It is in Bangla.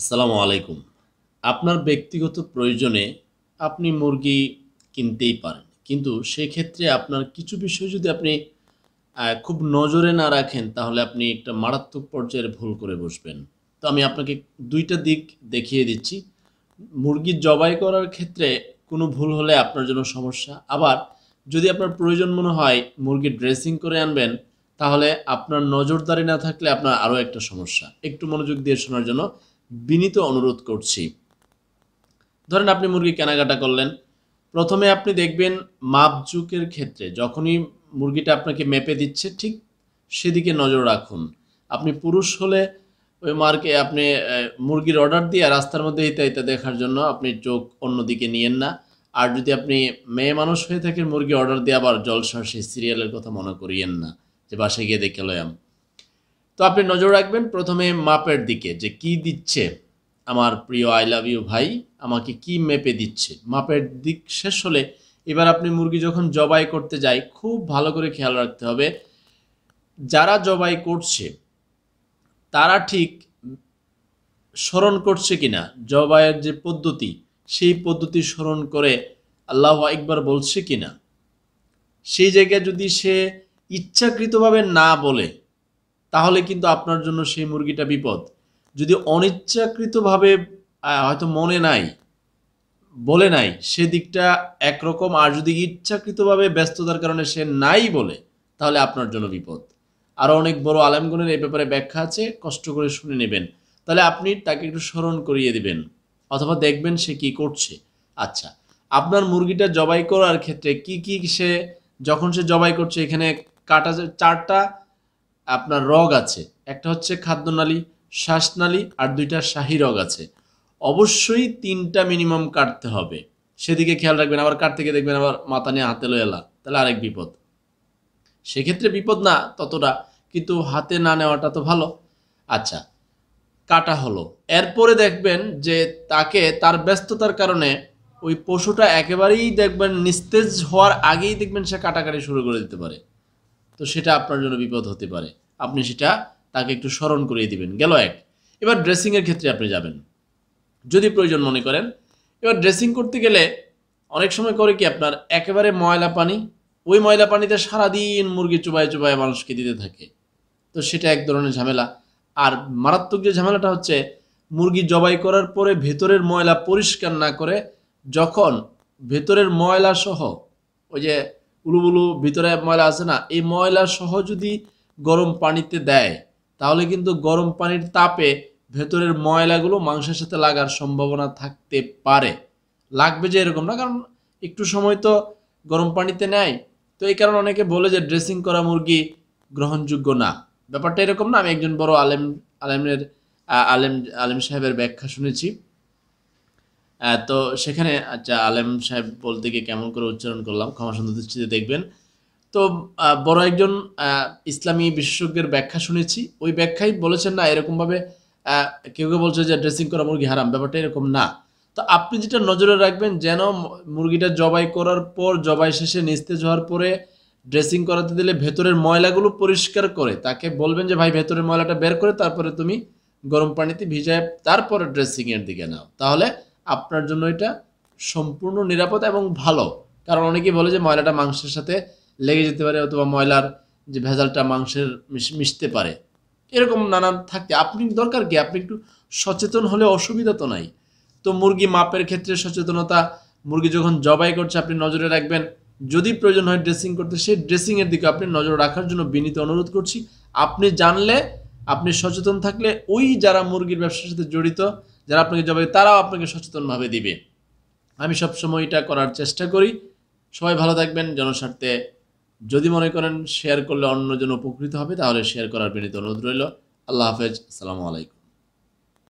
আসসালামু আলাইকুম আপনার ব্যক্তিগত প্রয়োজনে আপনি মুরগি কিনতেই পারেন কিন্তু সেক্ষেত্রে আপনার কিছু বিষয় যদি আপনি খুব নজরে না রাখেন তাহলে আপনি একটা মারাত্মক পর্যায়ের ভুল করে বসবেন তো আমি আপনাকে দুইটা দিক দেখিয়ে দিচ্ছি মুরগি জবাই করার ক্ষেত্রে কোনো ভুল হলে আপনার জন্য সমস্যা আবার যদি আপনার প্রয়োজন মনে হয় মুরগি ড্রেসিং করে আনবেন তাহলে আপনার নজরদারি না থাকলে আপনার আরও একটা সমস্যা একটু মনোযোগ দিয়ে শোনার জন্য বিনীত অনুরোধ করছি ধরেন আপনি মুরগি কেনাকাটা করলেন প্রথমে আপনি দেখবেন মাপজুকের ক্ষেত্রে যখনই মুরগিটা আপনাকে মেপে দিচ্ছে ঠিক সেদিকে নজর রাখুন আপনি পুরুষ হলে ওই মার্কে আপনি মুরগির অর্ডার দিয়ে রাস্তার মধ্যে এটা এটা দেখার জন্য আপনি চোখ অন্যদিকে নিয়েন না আর যদি আপনি মেয়ে মানুষ হয়ে থাকেন মুরগি অর্ডার দিয়ে আবার জলসা সেই সিরিয়ালের কথা মনে করিয়েন না যে বাসায় গিয়ে দেখে লয়াম তো আপনি নজর রাখবেন প্রথমে মাপের দিকে যে কি দিচ্ছে আমার প্রিয় আই লাভ ইউ ভাই আমাকে কি মেপে দিচ্ছে মাপের দিক শেষ হলে এবার আপনি মুরগি যখন জবাই করতে যায় খুব ভালো করে খেয়াল রাখতে হবে যারা জবাই করছে তারা ঠিক স্মরণ করছে কিনা জবাইয়ের যে পদ্ধতি সেই পদ্ধতি স্মরণ করে আল্লাহ একবার বলছে কিনা সেই জায়গায় যদি সে ইচ্ছাকৃতভাবে না বলে তাহলে কিন্তু আপনার জন্য সেই মুরগিটা বিপদ যদি অনিচ্ছাকৃতভাবে হয়তো মনে নাই বলে নাই সে দিকটা একরকম আর যদি ইচ্ছাকৃতভাবে ব্যস্ততার কারণে সে নাই বলে তাহলে আপনার জন্য বিপদ আরও অনেক বড় আলেমগণের এই ব্যাপারে ব্যাখ্যা আছে কষ্ট করে শুনে নেবেন তাহলে আপনি তাকে একটু স্মরণ করিয়ে দিবেন অথবা দেখবেন সে কি করছে আচ্ছা আপনার মুরগিটা জবাই করার ক্ষেত্রে কি কি সে যখন সে জবাই করছে এখানে কাটা চারটা আপনার রগ আছে একটা হচ্ছে খাদ্যনালী শ্বাসনালী আর দুইটা শাহী রগ আছে অবশ্যই তিনটা মিনিমাম কাটতে হবে সেদিকে খেয়াল রাখবেন আবার কাটতে গিয়ে দেখবেন আবার মাথা নিয়ে হাতে লয়েলা তাহলে আরেক বিপদ সেক্ষেত্রে বিপদ না ততটা কিন্তু হাতে না নেওয়াটা তো ভালো আচ্ছা কাটা হলো এরপরে দেখবেন যে তাকে তার ব্যস্ততার কারণে ওই পশুটা একেবারেই দেখবেন নিস্তেজ হওয়ার আগেই দেখবেন সে কাটাকাটি শুরু করে দিতে পারে তো সেটা আপনার জন্য বিপদ হতে পারে আপনি সেটা তাকে একটু স্মরণ করিয়ে দিবেন গেল এক এবার ড্রেসিংয়ের ক্ষেত্রে আপনি যাবেন যদি প্রয়োজন মনে করেন এবার ড্রেসিং করতে গেলে অনেক সময় করে কি আপনার একেবারে ময়লা পানি ওই ময়লা পানিতে সারাদিন মুরগি চুবায় চুবায় মানুষকে দিতে থাকে তো সেটা এক ধরনের ঝামেলা আর মারাত্মক যে ঝামেলাটা হচ্ছে মুরগি জবাই করার পরে ভেতরের ময়লা পরিষ্কার না করে যখন ভেতরের ময়লা সহ ওই যে উলুবুলু ভিতরে ময়লা আছে না এই ময়লা সহ যদি গরম পানিতে দেয় তাহলে কিন্তু গরম পানির তাপে ভেতরের ময়লাগুলো মাংসের সাথে লাগার সম্ভাবনা থাকতে পারে লাগবে যে এরকম না কারণ একটু সময় তো গরম পানিতে নেয় তো এই কারণে অনেকে বলে যে ড্রেসিং করা মুরগি গ্রহণযোগ্য না ব্যাপারটা এরকম না আমি একজন বড় আলেম আলেমের আলেম আলেম সাহেবের ব্যাখ্যা শুনেছি তো সেখানে আচ্ছা আলেম সাহেব বলতে গিয়ে কেমন করে উচ্চারণ করলাম ক্ষমা সুন্দর দৃষ্টিতে দেখবেন তো বড় একজন ইসলামী বিশেষজ্ঞের ব্যাখ্যা শুনেছি ওই ব্যাখ্যাই বলেছেন না এরকমভাবে কেউ কেউ বলছে যে ড্রেসিং করা মুরগি হারাম ব্যাপারটা এরকম না তো আপনি যেটা নজরে রাখবেন যেন মুরগিটা জবাই করার পর জবাই শেষে নিস্তেজ হওয়ার পরে ড্রেসিং করাতে দিলে ভেতরের ময়লাগুলো পরিষ্কার করে তাকে বলবেন যে ভাই ভেতরের ময়লাটা বের করে তারপরে তুমি গরম পানিতে ভিজায় তারপরে ড্রেসিংয়ের দিকে নাও তাহলে আপনার জন্য এটা সম্পূর্ণ নিরাপদ এবং ভালো কারণ অনেকেই বলে যে ময়লাটা মাংসের সাথে লেগে যেতে পারে অথবা ময়লার যে ভেজালটা মাংসের মিশতে পারে এরকম নানান থাকতে আপনি দরকার কি আপনি একটু সচেতন হলে অসুবিধা তো নাই তো মুরগি মাপের ক্ষেত্রে সচেতনতা মুরগি যখন জবাই করছে আপনি নজরে রাখবেন যদি প্রয়োজন হয় ড্রেসিং করতে সেই ড্রেসিংয়ের দিকে আপনি নজর রাখার জন্য বিনীত অনুরোধ করছি আপনি জানলে আপনি সচেতন থাকলে ওই যারা মুরগির ব্যবসার সাথে জড়িত যারা আপনাকে জবাবে তারাও আপনাকে সচেতনভাবে দিবে আমি সবসময় এটা করার চেষ্টা করি সবাই ভালো থাকবেন জনস্বার্থে যদি মনে করেন শেয়ার করলে অন্যজন উপকৃত হবে তাহলে শেয়ার করার বিনীত অনুরোধ রইল আল্লাহ হাফেজ আসসালামু আলাইকুম